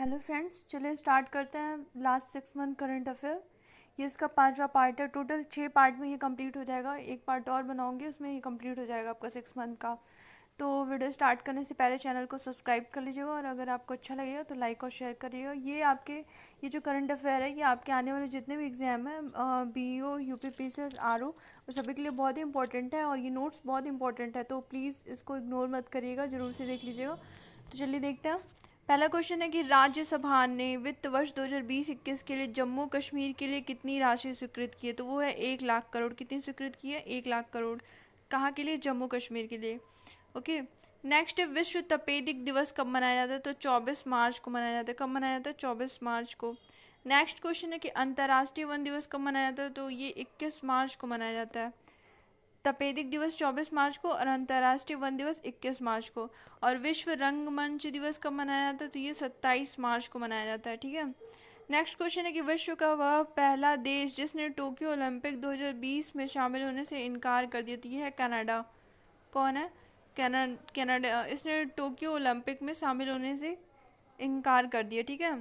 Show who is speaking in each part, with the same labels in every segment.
Speaker 1: hello friends चलिए start करते हैं last six month current affair ये इसका पांचवा पार्ट है टोटल छः पार्ट में ये कंप्लीट हो जाएगा एक पार्ट और बनाऊंगी उसमें ये कंप्लीट हो जाएगा आपका सिक्स मंथ का तो वीडियो स्टार्ट करने से पहले चैनल को सब्सक्राइब कर लीजिएगा और अगर आपको अच्छा लगेगा तो लाइक और शेयर करिएगा ये आपके ये जो करंट अफेयर है ये आपके आने वाले जितने भी एग्ज़ाम हैं B O U P P C S R O वो सभी के लिए बहुत ही इंपॉर्टेंट है और ये नोट्स बहुत इंपॉर्टेंट है तो प्लीज़ इसको इग्नोर मत करिएगा ज़रूर से देख लीजिएगा तो चलिए देखते हैं पहला क्वेश्चन है कि राज्यसभा ने वित्त वर्ष 2020-21 के लिए जम्मू कश्मीर के लिए कितनी राशि स्वीकृत की है तो वो है एक लाख करोड़ कितनी स्वीकृत की है एक लाख करोड़ कहाँ के लिए जम्मू कश्मीर के लिए ओके नेक्स्ट विश्व तपेदिक दिवस कब मनाया जाता है तो चौबीस मार्च को मनाया जाता है कब मनाया जाता है चौबीस मार्च को नेक्स्ट क्वेश्चन है कि अंतर्राष्ट्रीय वन दिवस कब मनाया जाता है तो ये इक्कीस मार्च को मनाया जाता है तपेदिक दिवस 24 मार्च को और अंतर्राष्ट्रीय वन दिवस 21 मार्च को और विश्व रंगमंच दिवस कब मनाया जाता है तो ये 27 मार्च को मनाया जाता है ठीक है नेक्स्ट क्वेश्चन है कि विश्व का वह पहला देश जिसने टोक्यो ओलंपिक 2020 में शामिल होने से इनकार कर दिया तो यह है कनाडा कौन है कनाडा इसने टोक्यो ओलंपिक में शामिल होने से इनकार कर दिया ठीक है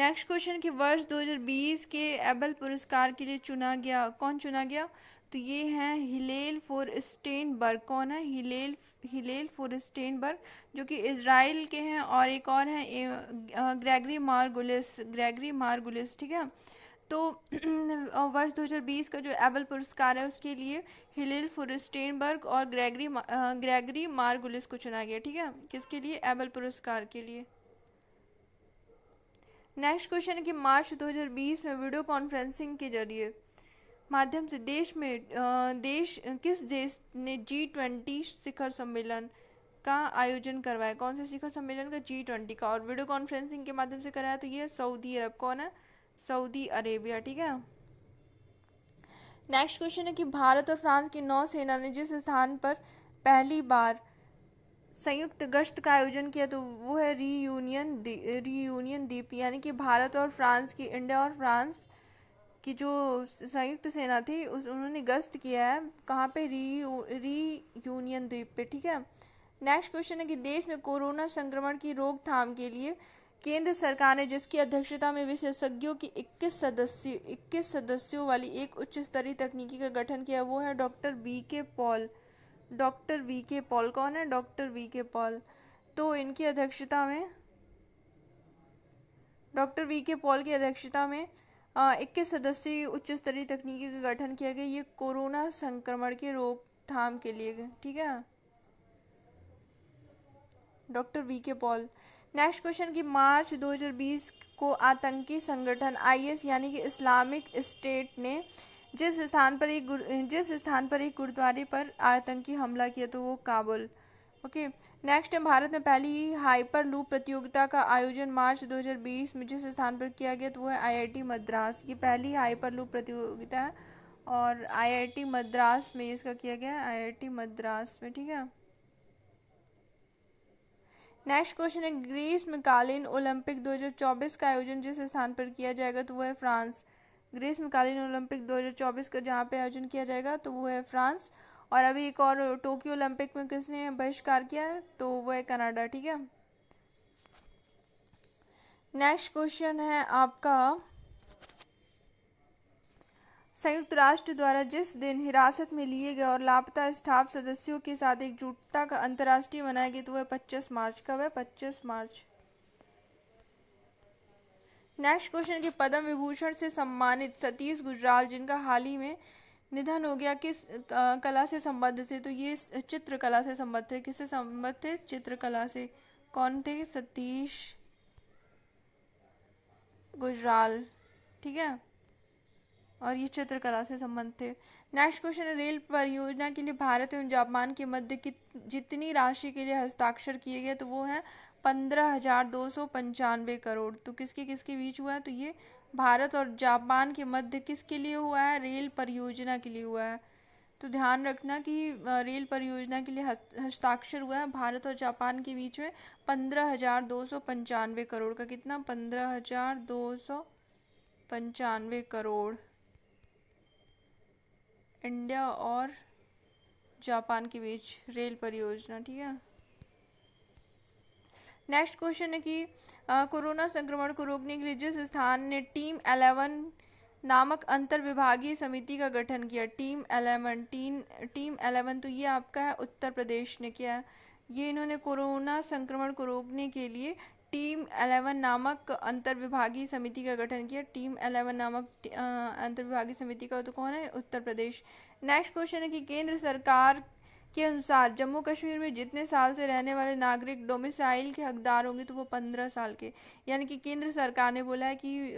Speaker 1: नेक्स्ट क्वेश्चन कि वर्ष 2020 के एबल पुरस्कार के लिए चुना गया कौन चुना गया तो ये हैं हिलेल फॉर स्टेनबर्ग कौन है हिलेल हिलेल फॉर स्टेनबर्ग जो कि इसराइल के हैं और एक और हैं ग्रेगरी मारगुलिस ग्रेगरी मारगुलिस ठीक है तो वर्ष 2020 का जो एवल पुरस्कार है उसके लिए हिलेल फुरस्टेनबर्ग और ग्रेगरी ग्रेगरी मारगुलिस को चुना गया ठीक है किसके लिए एवल पुरस्कार के लिए नेक्स्ट क्वेश्चन है कि मार्च 2020 में वीडियो कॉन्फ्रेंसिंग के जरिए माध्यम से देश में देश किस देश ने जी ट्वेंटी शिखर सम्मेलन का आयोजन करवाया कौन से शिखर सम्मेलन का जी ट्वेंटी का और वीडियो कॉन्फ्रेंसिंग के माध्यम से कराया तो ये सऊदी अरब कौन है सऊदी अरेबिया ठीक है नेक्स्ट क्वेश्चन है कि भारत और फ्रांस की नौसेना ने जिस स्थान पर पहली बार संयुक्त गश्त का आयोजन किया तो वो है रीयूनियन रीयूनियन द्वीप यानी कि भारत और फ्रांस की इंडिया और फ्रांस कि जो संयुक्त सेना थी उस उन्होंने गश्त किया है कहाँ पे री री यूनियन द्वीप पे ठीक है नेक्स्ट क्वेश्चन है कि देश में कोरोना संक्रमण की रोकथाम के लिए केंद्र सरकार ने जिसकी अध्यक्षता में विशेषज्ञों की 21 सदस्य 21 सदस्यों वाली एक उच्च स्तरीय तकनीकी का गठन किया वो है doctor V K Paul doctor V K Paul कौन है डॉक्टर वी के पॉल तो इनकी अध्यक्षता में डॉक्टर वी के पॉल की अध्यक्षता में इक्कीस सदस्यीय उच्च स्तरीय तकनीकी का गठन किया गया ये कोरोना संक्रमण के रोकथाम के लिए ठीक है doctor V K Paul next question की मार्च 2020 को आतंकी संगठन आईएस यानी कि इस्लामिक स्टेट ने जिस स्थान पर एक जिस स्थान पर एक गुरुद्वारे पर आतंकी हमला किया तो वो काबुल ओके नेक्स्ट है भारत में पहली हाइपर लूप प्रतियोगिता का आयोजन मार्च 2020 में जिस स्थान पर किया गया तो वो है आईआईटी मद्रास ये पहली हाइपर लूप प्रतियोगिता है और आईआईटी मद्रास में इसका किया गया है आई मद्रास में ठीक है नेक्स्ट क्वेश्चन है ग्रीस में कालीन ओलंपिक 2024 का आयोजन जिस स्थान पर किया जाएगा तो वह है फ्रांस ग्रीस में कालीन ओलंपिक 2024 का जहाँ पे आयोजन किया जाएगा तो वो है फ्रांस और अभी एक और टोक्यो ओलंपिक में किसने बहिष्कार किया है तो वो है कनाडा ठीक है नेक्स्ट क्वेश्चन है आपका संयुक्त राष्ट्र द्वारा जिस दिन हिरासत में लिए गए और लापता स्टाफ सदस्यों के साथ एकजुटता का अंतर्राष्ट्रीय मनाया गया तो वह पच्चीस मार्च कब है पच्चीस मार्च नेक्स्ट क्वेश्चन के पद्म विभूषण से सम्मानित सतीश गुजराल जिनका हाल ही में निधन हो गया किस कला से संबद्ध थे तो ये चित्रकला से संबद्ध थे किससे संबद्ध थे चित्रकला से कौन थे सतीश गुजराल ठीक है और ये चित्रकला से संबंध थे नेक्स्ट क्वेश्चन है रेल परियोजना के लिए भारत एवं जापान के मध्य कित जितनी राशि के लिए हस्ताक्षर किए गए तो वो है पंद्रह हजार दो सौ पंचानवे करोड़ तो किसके किसके बीच हुआ है तो ये भारत और जापान के मध्य किसके लिए हुआ है रेल परियोजना के लिए हुआ है तो ध्यान रखना कि रेल परियोजना के लिए हस्ताक्षर हुआ है भारत और जापान के बीच में पंद्रह हज़ार दो सौ पंचानवे करोड़ का कितना पंद्रह हज़ार दो सौ पंचानवे करोड़ इंडिया और जापान के बीच रेल परियोजना ठीक है नेक्स्ट क्वेश्चन है कि कोरोना संक्रमण को रोकने के लिए जिस स्थान ने टीम एलेवन नामक अंतर विभागीय समिति का गठन किया team eleven team team eleven तो ये आपका है उत्तर प्रदेश ने किया ये इन्होंने कोरोना संक्रमण को रोकने के लिए टीम एलेवन नामक अंतर विभागीय समिति का गठन किया टीम एलेवन नामक अंतर विभागीय समिति का तो कौन है उत्तर प्रदेश नेक्स्ट क्वेश्चन है कि केंद्र सरकार के अनुसार जम्मू कश्मीर में जितने साल से रहने वाले नागरिक डोमिसाइल के हकदार होंगे तो वो पंद्रह साल के यानी कि केंद्र सरकार ने बोला है कि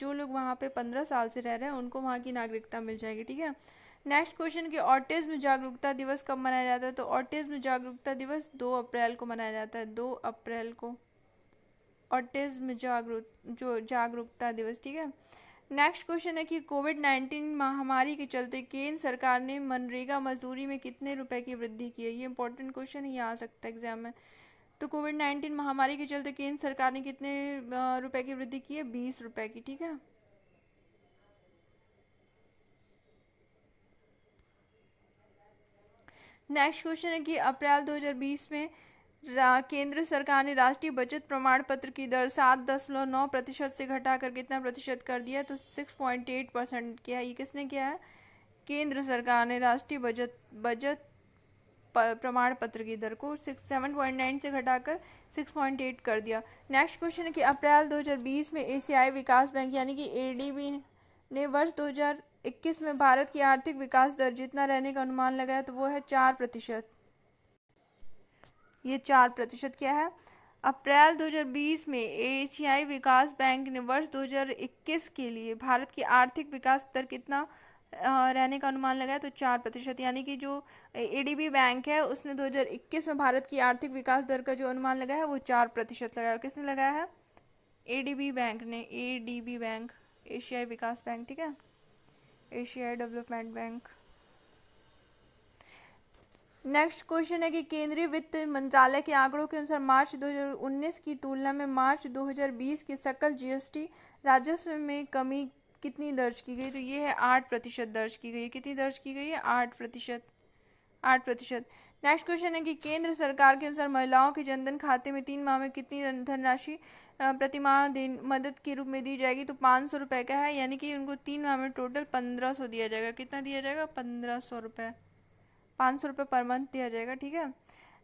Speaker 1: जो लोग वहाँ पे पंद्रह साल से रह रहे हैं उनको वहाँ की नागरिकता मिल जाएगी ठीक है नेक्स्ट क्वेश्चन कि ऑटिज़्म जागरूकता दिवस कब मनाया जाता है तो ऑटिज़्म जागरूकता दिवस दो अप्रैल को मनाया जाता है दो अप्रैल को ऑटिज़्म जागरूक जो जागरूकता दिवस ठीक है नेक्स्ट क्वेश्चन है कि कोविड नाइन्टीन महामारी के चलते केंद्र सरकार ने मनरेगा मजदूरी में कितने रुपए की वृद्धि की है ये इंपॉर्टेंट क्वेश्चन ही आ सकता है एग्जाम में तो कोविड नाइन्टीन महामारी के चलते केंद्र सरकार ने कितने रुपए की वृद्धि की है बीस रुपए की ठीक है नेक्स्ट क्वेश्चन है कि अप्रैल 2020 में केंद्र सरकार ने राष्ट्रीय बचत प्रमाण पत्र की दर सात दशमलव नौ प्रतिशत से घटाकर कितना प्रतिशत कर दिया तो सिक्स पॉइंट एट परसेंट किया ये किसने किया है केंद्र सरकार ने राष्ट्रीय बजट बजट प्रमाण पत्र की दर को सिक्स सेवन पॉइंट नाइन से घटाकर सिक्स पॉइंट एट कर दिया नेक्स्ट क्वेश्चन है कि अप्रैल दो हज़ार बीस में एशियाई विकास बैंक यानी कि बी ने वर्ष दो हज़ार इक्कीस में भारत की आर्थिक विकास दर जितना रहने का अनुमान लगाया तो वो है चार प्रतिशत ये चार प्रतिशत क्या है अप्रैल 2020 में एशियाई विकास बैंक ने वर्ष 2021 के लिए भारत की आर्थिक विकास दर कितना रहने का अनुमान लगाया तो चार प्रतिशत यानी कि जो ए बैंक है उसने 2021 में भारत की आर्थिक विकास दर का जो अनुमान लगाया है वो चार प्रतिशत लगाया किसने लगाया है ए बैंक ने ए बैंक एशियाई विकास बैंक ठीक है एशियाई डेवलपमेंट बैंक नेक्स्ट क्वेश्चन है कि केंद्रीय वित्त मंत्रालय के आंकड़ों के अनुसार मार्च 2019 की तुलना में मार्च 2020 के सकल जीएसटी राजस्व में कमी कितनी दर्ज की गई तो ये है आठ प्रतिशत दर्ज की गई कितनी दर्ज की गई है आठ प्रतिशत आठ प्रतिशत नेक्स्ट क्वेश्चन है कि केंद्र सरकार के अनुसार महिलाओं के जनधन खाते में तीन माह में कितनी धनराशि प्रतिमाह मदद के रूप में दी जाएगी तो पाँच सौ रुपये का है यानी कि उनको तीन माह में टोटल पंद्रह सौ दिया जाएगा कितना दिया जाएगा पंद्रह सौ रुपये पाँच सौ रुपये पर मंथ दिया जाएगा ठीक है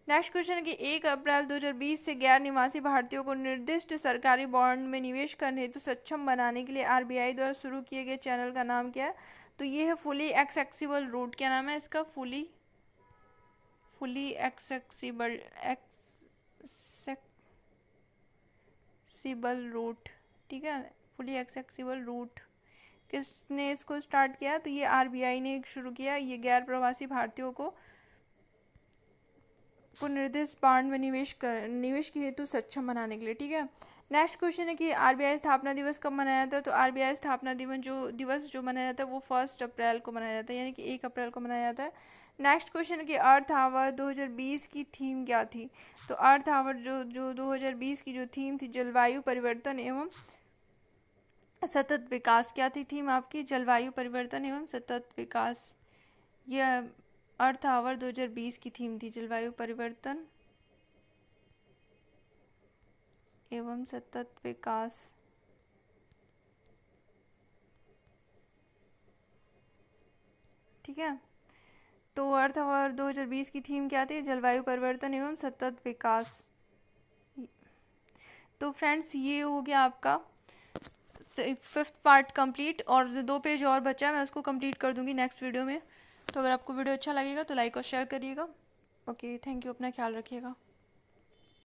Speaker 1: नेक्स्ट क्वेश्चन है कि एक अप्रैल 2020 से गैर निवासी भारतीयों को निर्दिष्ट सरकारी बॉन्ड में निवेश करने हेतु तो सक्षम बनाने के लिए आरबीआई द्वारा शुरू किए गए चैनल का नाम क्या है तो ये है फुली एक्सेक्सीबल रूट क्या नाम है इसका fully fully accessible accessible route ठीक है फुली एक्सेक्सीबल रूट किसने इसको स्टार्ट किया तो ये आरबीआई ने शुरू किया ये गैर प्रवासी भारतीयों को को निर्दिष्ट बांड में निवेश कर निवेश के हेतु सक्षम बनाने के लिए ठीक है नेक्स्ट क्वेश्चन है कि आरबीआई स्थापना दिवस कब मनाया जाता है तो आरबीआई स्थापना दिवस जो दिवस जो मनाया जाता है वो फर्स्ट अप्रैल को मनाया जाता है यानी कि एक अप्रैल को मनाया जाता है नेक्स्ट क्वेश्चन है कि अर्थ आवर 2020 की थीम क्या थी तो अर्थ आवर जो जो 2020 की जो थीम थी जलवायु परिवर्तन एवं सतत विकास क्या थी थीम आपकी जलवायु परिवर्तन एवं सतत विकास यह अर्थ आवर 2020 की थीम थी जलवायु परिवर्तन एवं सतत विकास ठीक है तो अर्थ आवर 2020 की थीम क्या थी जलवायु परिवर्तन एवं सतत विकास तो फ्रेंड्स ये हो गया आपका फिफ्थ पार्ट कंप्लीट और दो पेज और बचा है मैं उसको कंप्लीट कर दूँगी नेक्स्ट वीडियो में तो अगर आपको वीडियो अच्छा लगेगा तो लाइक और शेयर करिएगा ओके थैंक यू अपना ख्याल रखिएगा